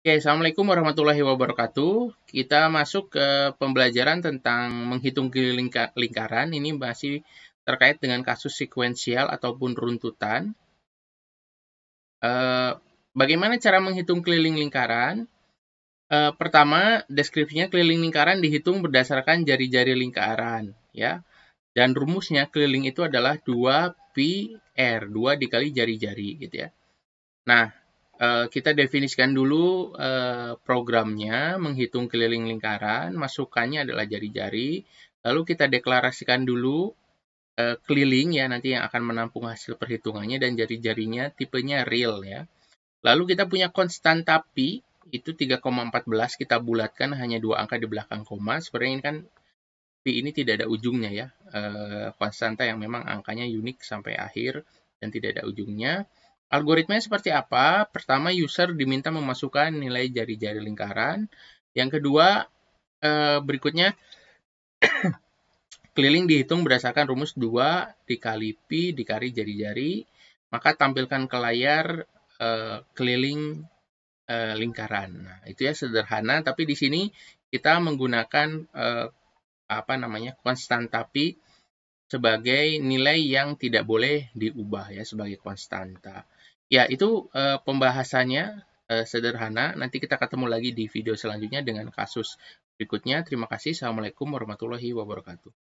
Oke, Assalamualaikum warahmatullahi wabarakatuh. Kita masuk ke pembelajaran tentang menghitung lingkaran. Ini masih terkait dengan kasus sekuensial ataupun runtutan. Eh, bagaimana cara menghitung keliling lingkaran? Eh, pertama, deskripsinya keliling lingkaran dihitung berdasarkan jari-jari lingkaran. ya. Dan rumusnya keliling itu adalah 2 pi r 2 dikali jari-jari. gitu ya. Nah, Eh, kita definisikan dulu eh, programnya, menghitung keliling lingkaran, masukannya adalah jari-jari, lalu kita deklarasikan dulu eh, keliling ya nanti yang akan menampung hasil perhitungannya dan jari-jarinya tipenya real ya. Lalu kita punya konstan tapi itu 3,14 kita bulatkan hanya dua angka di belakang koma. Sebenarnya ini kan pi ini tidak ada ujungnya ya. konstanta yang memang angkanya unik sampai akhir dan tidak ada ujungnya. Algoritmanya seperti apa? Pertama, user diminta memasukkan nilai jari-jari lingkaran. Yang kedua, eh, berikutnya keliling dihitung berdasarkan rumus 2 dikali pi dikali jari-jari. Maka tampilkan ke layar eh, keliling eh, lingkaran. Nah, itu ya sederhana, tapi di sini kita menggunakan apa namanya konstanta pi sebagai nilai yang tidak boleh diubah ya sebagai konstanta. Ya, itu e, pembahasannya e, sederhana. Nanti kita ketemu lagi di video selanjutnya dengan kasus berikutnya. Terima kasih. Assalamualaikum warahmatullahi wabarakatuh.